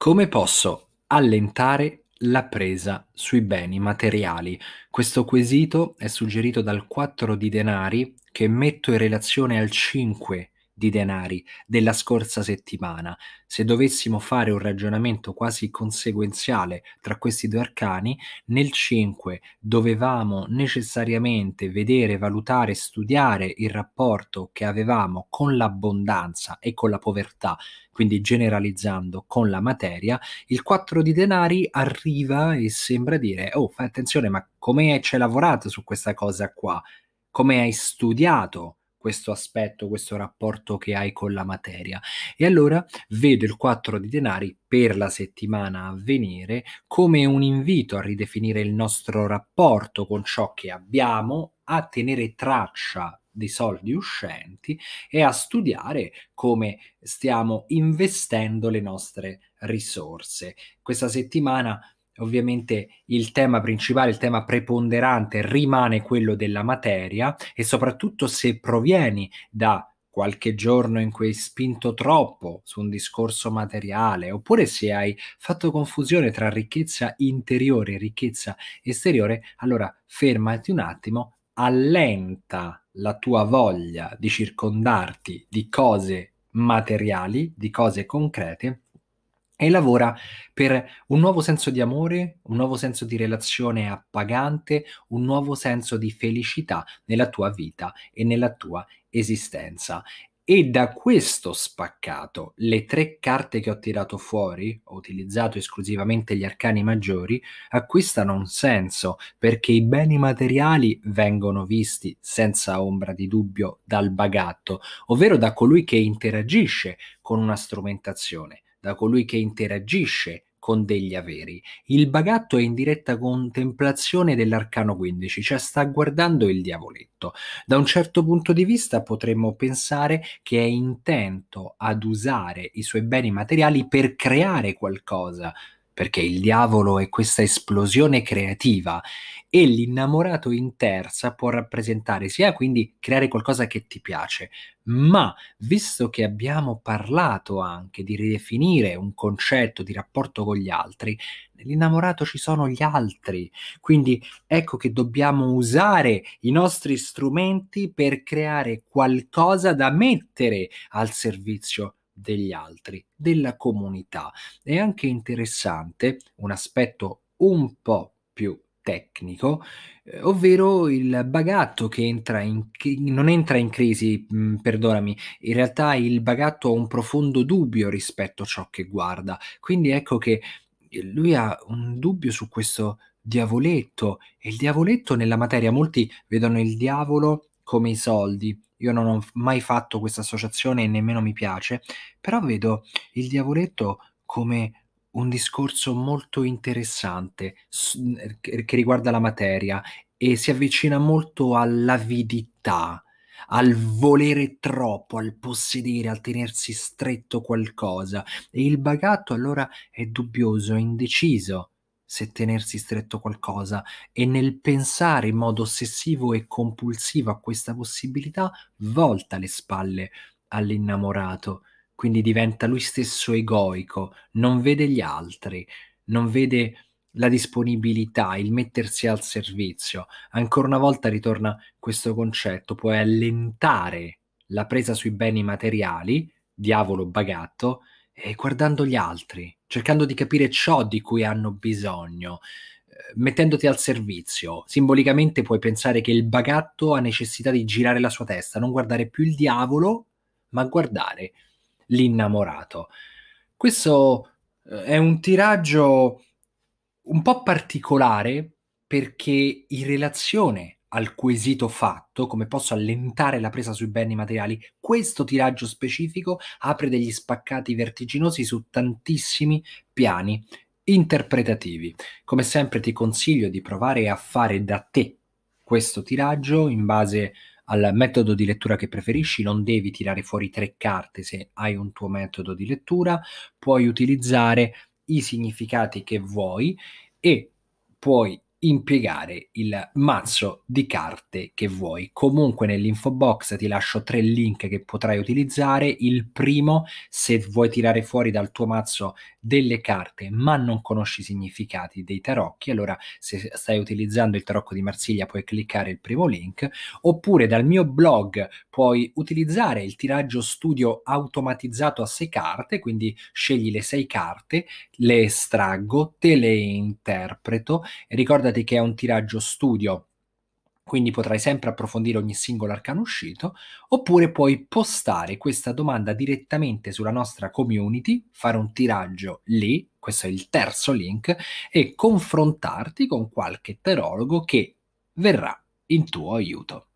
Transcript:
Come posso allentare la presa sui beni materiali? Questo quesito è suggerito dal 4 di denari che metto in relazione al 5 di denari della scorsa settimana. Se dovessimo fare un ragionamento quasi conseguenziale tra questi due arcani, nel 5 dovevamo necessariamente vedere, valutare, studiare il rapporto che avevamo con l'abbondanza e con la povertà, quindi generalizzando con la materia. Il 4 di denari arriva e sembra dire, oh, fai attenzione, ma come ci hai lavorato su questa cosa qua? Come hai studiato questo aspetto, questo rapporto che hai con la materia. E allora vedo il 4 di denari per la settimana a venire come un invito a ridefinire il nostro rapporto con ciò che abbiamo, a tenere traccia dei soldi uscenti e a studiare come stiamo investendo le nostre risorse. Questa settimana ovviamente il tema principale, il tema preponderante rimane quello della materia e soprattutto se provieni da qualche giorno in cui hai spinto troppo su un discorso materiale, oppure se hai fatto confusione tra ricchezza interiore e ricchezza esteriore, allora fermati un attimo, allenta la tua voglia di circondarti di cose materiali, di cose concrete e lavora per un nuovo senso di amore, un nuovo senso di relazione appagante, un nuovo senso di felicità nella tua vita e nella tua esistenza. E da questo spaccato, le tre carte che ho tirato fuori, ho utilizzato esclusivamente gli arcani maggiori, acquistano un senso perché i beni materiali vengono visti senza ombra di dubbio dal bagatto, ovvero da colui che interagisce con una strumentazione da colui che interagisce con degli averi. Il bagatto è in diretta contemplazione dell'arcano 15, cioè sta guardando il diavoletto. Da un certo punto di vista potremmo pensare che è intento ad usare i suoi beni materiali per creare qualcosa perché il diavolo è questa esplosione creativa e l'innamorato in terza può rappresentare sia quindi creare qualcosa che ti piace, ma visto che abbiamo parlato anche di ridefinire un concetto di rapporto con gli altri, nell'innamorato ci sono gli altri, quindi ecco che dobbiamo usare i nostri strumenti per creare qualcosa da mettere al servizio degli altri, della comunità. È anche interessante un aspetto un po' più tecnico, eh, ovvero il bagatto che entra in, non entra in crisi, mm, perdonami, in realtà il bagatto ha un profondo dubbio rispetto a ciò che guarda, quindi ecco che eh, lui ha un dubbio su questo diavoletto e il diavoletto nella materia, molti vedono il diavolo come i soldi. Io non ho mai fatto questa associazione e nemmeno mi piace, però vedo il diavoletto come un discorso molto interessante che riguarda la materia e si avvicina molto all'avidità, al volere troppo, al possedere, al tenersi stretto qualcosa. E il bagatto allora è dubbioso, è indeciso se tenersi stretto qualcosa e nel pensare in modo ossessivo e compulsivo a questa possibilità volta le spalle all'innamorato, quindi diventa lui stesso egoico, non vede gli altri, non vede la disponibilità, il mettersi al servizio. Ancora una volta ritorna questo concetto, puoi allentare la presa sui beni materiali, diavolo bagatto, eh, guardando gli altri, cercando di capire ciò di cui hanno bisogno, eh, mettendoti al servizio. Simbolicamente puoi pensare che il bagatto ha necessità di girare la sua testa, non guardare più il diavolo, ma guardare l'innamorato. Questo eh, è un tiraggio un po' particolare perché in relazione al quesito fatto, come posso allentare la presa sui beni materiali, questo tiraggio specifico apre degli spaccati vertiginosi su tantissimi piani interpretativi. Come sempre ti consiglio di provare a fare da te questo tiraggio in base al metodo di lettura che preferisci, non devi tirare fuori tre carte se hai un tuo metodo di lettura, puoi utilizzare i significati che vuoi e puoi impiegare il mazzo di carte che vuoi. Comunque nell'info box ti lascio tre link che potrai utilizzare. Il primo, se vuoi tirare fuori dal tuo mazzo delle carte ma non conosci i significati dei tarocchi, allora se stai utilizzando il tarocco di Marsiglia puoi cliccare il primo link, oppure dal mio blog puoi utilizzare il tiraggio studio automatizzato a sei carte, quindi scegli le sei carte, le estraggo, te le interpreto. Ricorda ricordati che è un tiraggio studio, quindi potrai sempre approfondire ogni singolo arcano uscito, oppure puoi postare questa domanda direttamente sulla nostra community, fare un tiraggio lì, questo è il terzo link, e confrontarti con qualche terologo che verrà in tuo aiuto.